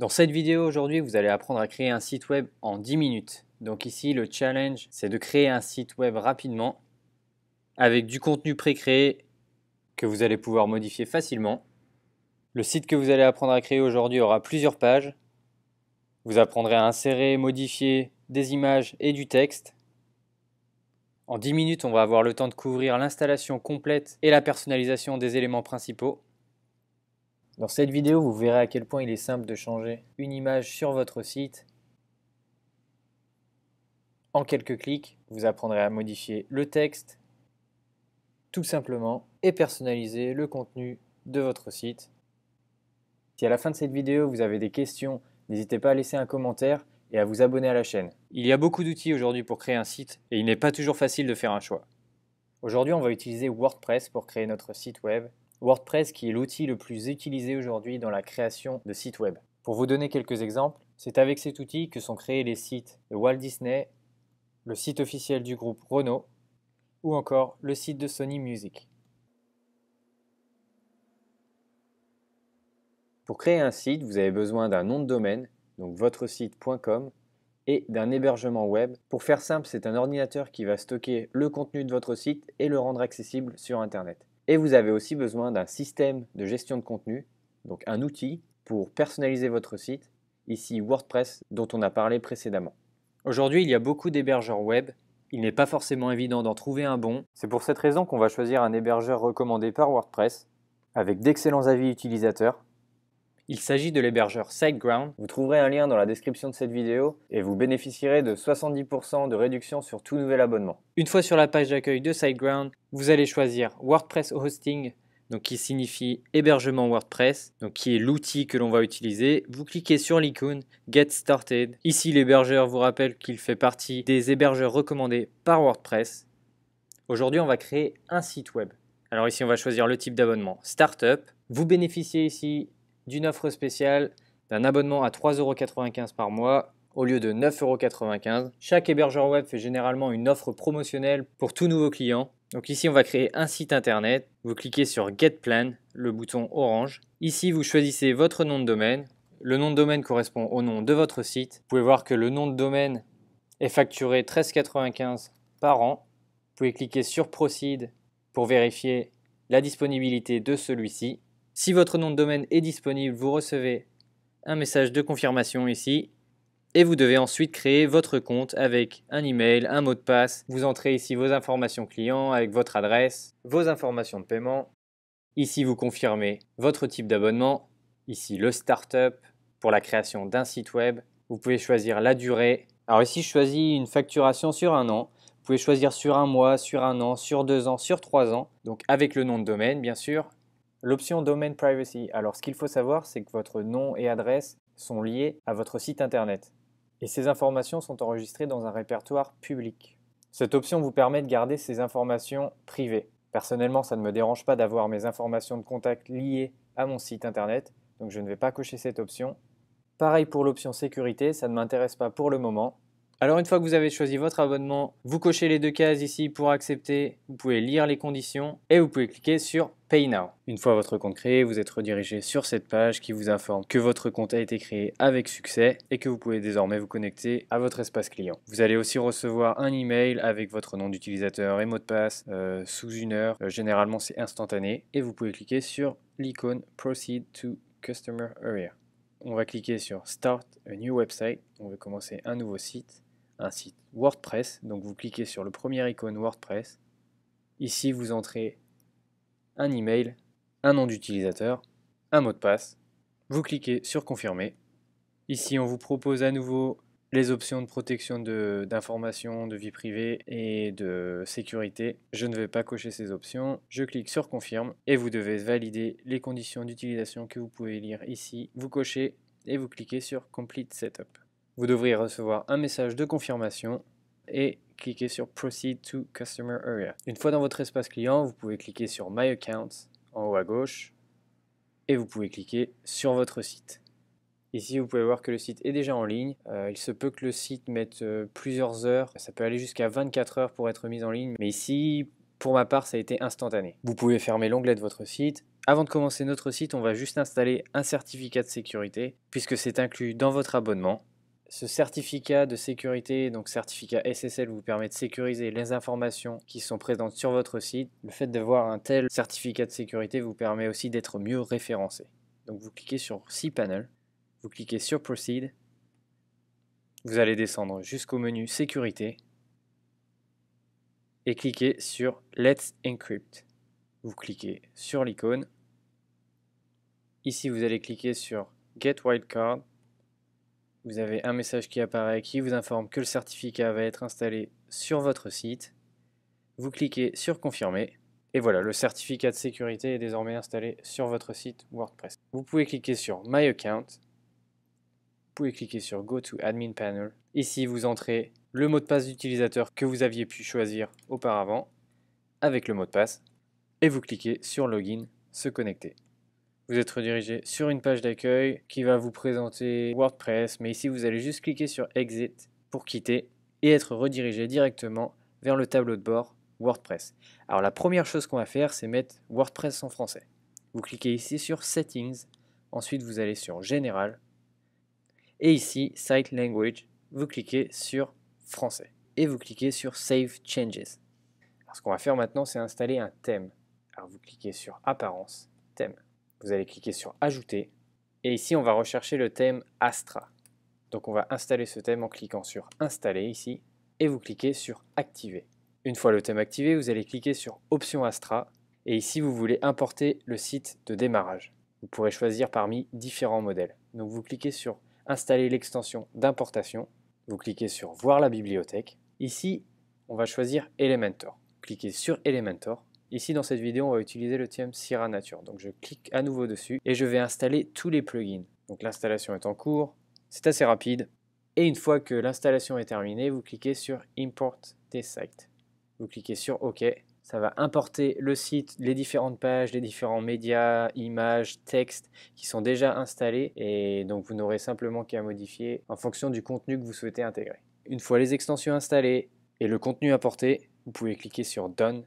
Dans cette vidéo aujourd'hui, vous allez apprendre à créer un site web en 10 minutes. Donc ici, le challenge, c'est de créer un site web rapidement avec du contenu pré-créé que vous allez pouvoir modifier facilement. Le site que vous allez apprendre à créer aujourd'hui aura plusieurs pages. Vous apprendrez à insérer, modifier des images et du texte. En 10 minutes, on va avoir le temps de couvrir l'installation complète et la personnalisation des éléments principaux. Dans cette vidéo, vous verrez à quel point il est simple de changer une image sur votre site. En quelques clics, vous apprendrez à modifier le texte, tout simplement, et personnaliser le contenu de votre site. Si à la fin de cette vidéo, vous avez des questions, n'hésitez pas à laisser un commentaire et à vous abonner à la chaîne. Il y a beaucoup d'outils aujourd'hui pour créer un site et il n'est pas toujours facile de faire un choix. Aujourd'hui, on va utiliser WordPress pour créer notre site web WordPress qui est l'outil le plus utilisé aujourd'hui dans la création de sites web. Pour vous donner quelques exemples, c'est avec cet outil que sont créés les sites de Walt Disney, le site officiel du groupe Renault ou encore le site de Sony Music. Pour créer un site, vous avez besoin d'un nom de domaine, donc votre site.com, et d'un hébergement web. Pour faire simple, c'est un ordinateur qui va stocker le contenu de votre site et le rendre accessible sur Internet. Et vous avez aussi besoin d'un système de gestion de contenu, donc un outil pour personnaliser votre site, ici WordPress dont on a parlé précédemment. Aujourd'hui, il y a beaucoup d'hébergeurs web. Il n'est pas forcément évident d'en trouver un bon. C'est pour cette raison qu'on va choisir un hébergeur recommandé par WordPress, avec d'excellents avis utilisateurs il s'agit de l'hébergeur SiteGround. Vous trouverez un lien dans la description de cette vidéo et vous bénéficierez de 70% de réduction sur tout nouvel abonnement. Une fois sur la page d'accueil de SiteGround, vous allez choisir WordPress Hosting, donc qui signifie hébergement WordPress, donc qui est l'outil que l'on va utiliser. Vous cliquez sur l'icône Get Started. Ici, l'hébergeur vous rappelle qu'il fait partie des hébergeurs recommandés par WordPress. Aujourd'hui, on va créer un site web. Alors ici, on va choisir le type d'abonnement Startup. Vous bénéficiez ici d'une offre spéciale, d'un abonnement à 3,95€ par mois au lieu de 9,95€. Chaque hébergeur web fait généralement une offre promotionnelle pour tout nouveau client. Donc ici, on va créer un site internet. Vous cliquez sur Get Plan, le bouton orange. Ici, vous choisissez votre nom de domaine. Le nom de domaine correspond au nom de votre site. Vous pouvez voir que le nom de domaine est facturé 13,95€ par an. Vous pouvez cliquer sur Proceed pour vérifier la disponibilité de celui-ci. Si votre nom de domaine est disponible, vous recevez un message de confirmation ici. Et vous devez ensuite créer votre compte avec un email, un mot de passe. Vous entrez ici vos informations clients avec votre adresse, vos informations de paiement. Ici, vous confirmez votre type d'abonnement. Ici, le startup pour la création d'un site web. Vous pouvez choisir la durée. Alors ici, je choisis une facturation sur un an. Vous pouvez choisir sur un mois, sur un an, sur deux ans, sur trois ans. Donc avec le nom de domaine, bien sûr, L'option Domain Privacy. Alors ce qu'il faut savoir, c'est que votre nom et adresse sont liés à votre site internet. Et ces informations sont enregistrées dans un répertoire public. Cette option vous permet de garder ces informations privées. Personnellement, ça ne me dérange pas d'avoir mes informations de contact liées à mon site internet, donc je ne vais pas cocher cette option. Pareil pour l'option sécurité, ça ne m'intéresse pas pour le moment, alors une fois que vous avez choisi votre abonnement, vous cochez les deux cases ici pour accepter, vous pouvez lire les conditions et vous pouvez cliquer sur Pay Now. Une fois votre compte créé, vous êtes redirigé sur cette page qui vous informe que votre compte a été créé avec succès et que vous pouvez désormais vous connecter à votre espace client. Vous allez aussi recevoir un email avec votre nom d'utilisateur et mot de passe euh, sous une heure. Euh, généralement c'est instantané et vous pouvez cliquer sur l'icône Proceed to Customer Area. On va cliquer sur Start a new website. On veut commencer un nouveau site un site WordPress. Donc vous cliquez sur le premier icône WordPress. Ici, vous entrez un email, un nom d'utilisateur, un mot de passe. Vous cliquez sur confirmer. Ici, on vous propose à nouveau les options de protection d'informations, de, de, vie privée et de sécurité. Je ne vais pas cocher ces options. Je clique sur confirme et vous devez valider les conditions d'utilisation que vous pouvez lire ici. Vous cochez et vous cliquez sur complete setup. Vous devriez recevoir un message de confirmation et cliquer sur Proceed to Customer Area. Une fois dans votre espace client, vous pouvez cliquer sur My Account en haut à gauche et vous pouvez cliquer sur votre site. Ici, vous pouvez voir que le site est déjà en ligne. Euh, il se peut que le site mette euh, plusieurs heures. Ça peut aller jusqu'à 24 heures pour être mis en ligne. Mais ici, pour ma part, ça a été instantané. Vous pouvez fermer l'onglet de votre site. Avant de commencer notre site, on va juste installer un certificat de sécurité puisque c'est inclus dans votre abonnement ce certificat de sécurité, donc certificat SSL, vous permet de sécuriser les informations qui sont présentes sur votre site. Le fait d'avoir un tel certificat de sécurité vous permet aussi d'être mieux référencé. Donc vous cliquez sur cPanel, vous cliquez sur Proceed, vous allez descendre jusqu'au menu Sécurité et cliquez sur Let's Encrypt. Vous cliquez sur l'icône. Ici, vous allez cliquer sur Get Wildcard vous avez un message qui apparaît qui vous informe que le certificat va être installé sur votre site. Vous cliquez sur confirmer. Et voilà, le certificat de sécurité est désormais installé sur votre site WordPress. Vous pouvez cliquer sur My Account. Vous pouvez cliquer sur Go to Admin Panel. Ici, vous entrez le mot de passe d'utilisateur que vous aviez pu choisir auparavant avec le mot de passe. Et vous cliquez sur Login, se connecter vous êtes redirigé sur une page d'accueil qui va vous présenter WordPress, mais ici vous allez juste cliquer sur Exit pour quitter et être redirigé directement vers le tableau de bord WordPress. Alors la première chose qu'on va faire, c'est mettre WordPress en français. Vous cliquez ici sur Settings, ensuite vous allez sur Général, et ici Site Language, vous cliquez sur Français, et vous cliquez sur Save Changes. Alors ce qu'on va faire maintenant, c'est installer un thème. Alors vous cliquez sur Apparence, thème vous allez cliquer sur Ajouter. Et ici, on va rechercher le thème Astra. Donc on va installer ce thème en cliquant sur Installer ici, et vous cliquez sur Activer. Une fois le thème activé, vous allez cliquer sur Option Astra, et ici vous voulez importer le site de démarrage. Vous pourrez choisir parmi différents modèles. Donc vous cliquez sur Installer l'extension d'importation, vous cliquez sur Voir la bibliothèque. Ici, on va choisir Elementor. Cliquez sur Elementor, Ici, dans cette vidéo, on va utiliser le thème Sierra Nature. Donc, je clique à nouveau dessus et je vais installer tous les plugins. Donc, l'installation est en cours. C'est assez rapide. Et une fois que l'installation est terminée, vous cliquez sur Import des sites. Vous cliquez sur OK. Ça va importer le site, les différentes pages, les différents médias, images, textes qui sont déjà installés. Et donc, vous n'aurez simplement qu'à modifier en fonction du contenu que vous souhaitez intégrer. Une fois les extensions installées et le contenu importé, vous pouvez cliquer sur Done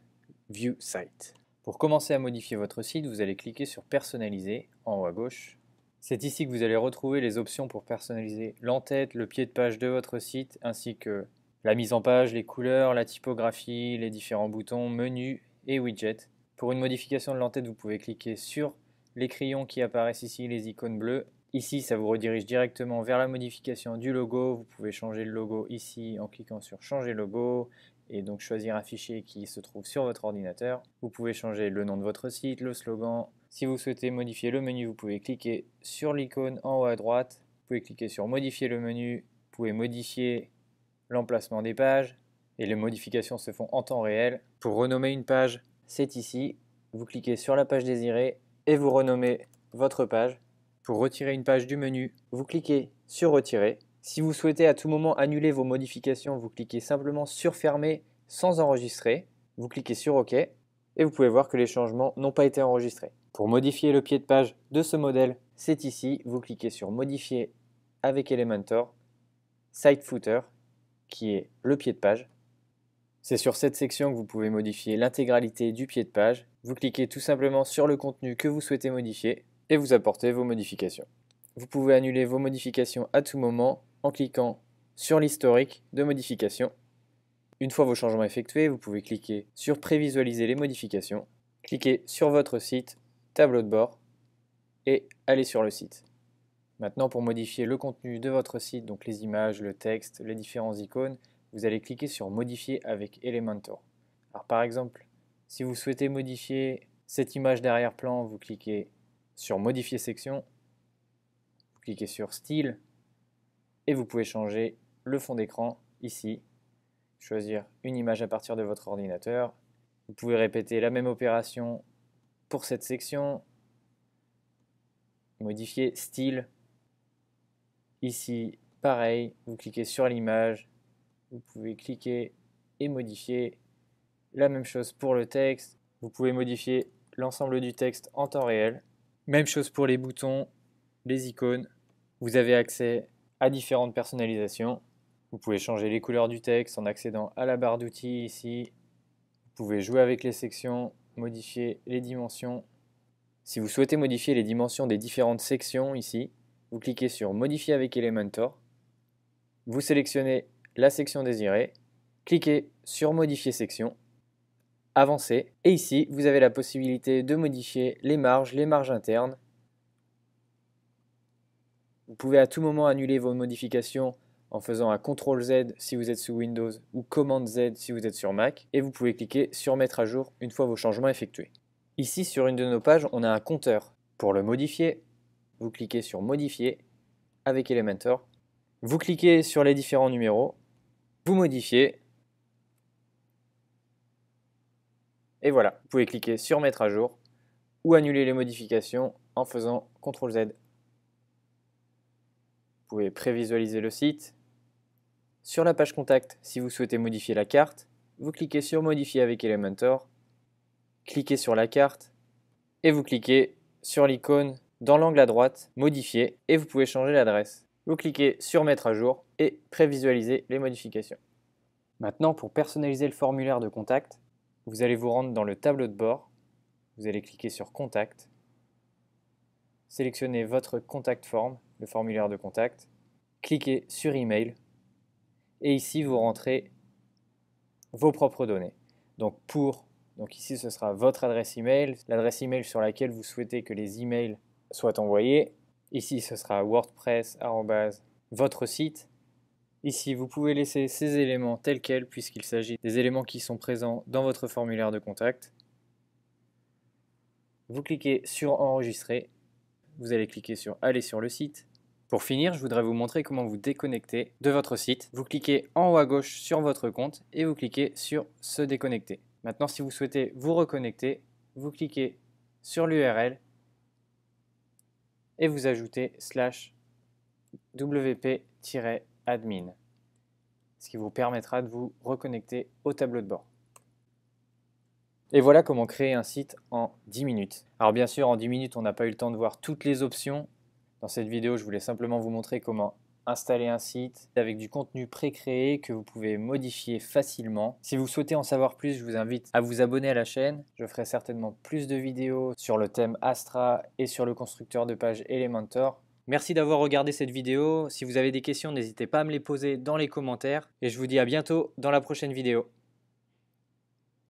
View Site. Pour commencer à modifier votre site, vous allez cliquer sur Personnaliser en haut à gauche. C'est ici que vous allez retrouver les options pour personnaliser l'entête, le pied de page de votre site, ainsi que la mise en page, les couleurs, la typographie, les différents boutons, menus et widgets. Pour une modification de l'entête, vous pouvez cliquer sur les crayons qui apparaissent ici, les icônes bleues. Ici, ça vous redirige directement vers la modification du logo. Vous pouvez changer le logo ici en cliquant sur Changer logo, et donc choisir un fichier qui se trouve sur votre ordinateur. Vous pouvez changer le nom de votre site, le slogan. Si vous souhaitez modifier le menu, vous pouvez cliquer sur l'icône en haut à droite. Vous pouvez cliquer sur modifier le menu. Vous pouvez modifier l'emplacement des pages et les modifications se font en temps réel. Pour renommer une page, c'est ici. Vous cliquez sur la page désirée et vous renommez votre page. Pour retirer une page du menu, vous cliquez sur retirer si vous souhaitez à tout moment annuler vos modifications, vous cliquez simplement sur Fermer sans enregistrer. Vous cliquez sur OK et vous pouvez voir que les changements n'ont pas été enregistrés. Pour modifier le pied de page de ce modèle, c'est ici. Vous cliquez sur Modifier avec Elementor, Site Footer, qui est le pied de page. C'est sur cette section que vous pouvez modifier l'intégralité du pied de page. Vous cliquez tout simplement sur le contenu que vous souhaitez modifier et vous apportez vos modifications. Vous pouvez annuler vos modifications à tout moment en cliquant sur l'historique de modifications. Une fois vos changements effectués, vous pouvez cliquer sur Prévisualiser les modifications, cliquer sur votre site, tableau de bord, et aller sur le site. Maintenant, pour modifier le contenu de votre site, donc les images, le texte, les différentes icônes, vous allez cliquer sur Modifier avec Elementor. Alors par exemple, si vous souhaitez modifier cette image d'arrière-plan, vous cliquez sur Modifier section, vous cliquez sur Style, et vous pouvez changer le fond d'écran ici, choisir une image à partir de votre ordinateur. Vous pouvez répéter la même opération pour cette section, modifier style. Ici, pareil, vous cliquez sur l'image, vous pouvez cliquer et modifier. La même chose pour le texte, vous pouvez modifier l'ensemble du texte en temps réel. Même chose pour les boutons, les icônes. Vous avez accès à différentes personnalisations. Vous pouvez changer les couleurs du texte en accédant à la barre d'outils ici. Vous pouvez jouer avec les sections, modifier les dimensions. Si vous souhaitez modifier les dimensions des différentes sections ici, vous cliquez sur Modifier avec Elementor. Vous sélectionnez la section désirée, cliquez sur Modifier section, avancez, et ici vous avez la possibilité de modifier les marges, les marges internes, vous pouvez à tout moment annuler vos modifications en faisant un CTRL Z si vous êtes sous Windows ou Cmd Z si vous êtes sur Mac et vous pouvez cliquer sur mettre à jour une fois vos changements effectués. Ici sur une de nos pages, on a un compteur. Pour le modifier, vous cliquez sur modifier avec Elementor. Vous cliquez sur les différents numéros, vous modifiez et voilà, vous pouvez cliquer sur mettre à jour ou annuler les modifications en faisant CTRL Z vous pouvez prévisualiser le site. Sur la page contact, si vous souhaitez modifier la carte, vous cliquez sur Modifier avec Elementor, cliquez sur la carte et vous cliquez sur l'icône dans l'angle à droite, Modifier et vous pouvez changer l'adresse. Vous cliquez sur Mettre à jour et prévisualiser les modifications. Maintenant, pour personnaliser le formulaire de contact, vous allez vous rendre dans le tableau de bord, vous allez cliquer sur Contact sélectionnez votre contact form, le formulaire de contact, cliquez sur email et ici vous rentrez vos propres données. Donc pour, donc ici ce sera votre adresse email, l'adresse email sur laquelle vous souhaitez que les emails soient envoyés. Ici ce sera WordPress votre site. Ici vous pouvez laisser ces éléments tels quels puisqu'il s'agit des éléments qui sont présents dans votre formulaire de contact. Vous cliquez sur enregistrer vous allez cliquer sur Aller sur le site. Pour finir, je voudrais vous montrer comment vous déconnecter de votre site. Vous cliquez en haut à gauche sur votre compte et vous cliquez sur Se déconnecter. Maintenant, si vous souhaitez vous reconnecter, vous cliquez sur l'URL et vous ajoutez slash wp-admin, ce qui vous permettra de vous reconnecter au tableau de bord. Et voilà comment créer un site en 10 minutes. Alors bien sûr, en 10 minutes, on n'a pas eu le temps de voir toutes les options. Dans cette vidéo, je voulais simplement vous montrer comment installer un site avec du contenu pré-créé que vous pouvez modifier facilement. Si vous souhaitez en savoir plus, je vous invite à vous abonner à la chaîne. Je ferai certainement plus de vidéos sur le thème Astra et sur le constructeur de page Elementor. Merci d'avoir regardé cette vidéo. Si vous avez des questions, n'hésitez pas à me les poser dans les commentaires. Et je vous dis à bientôt dans la prochaine vidéo.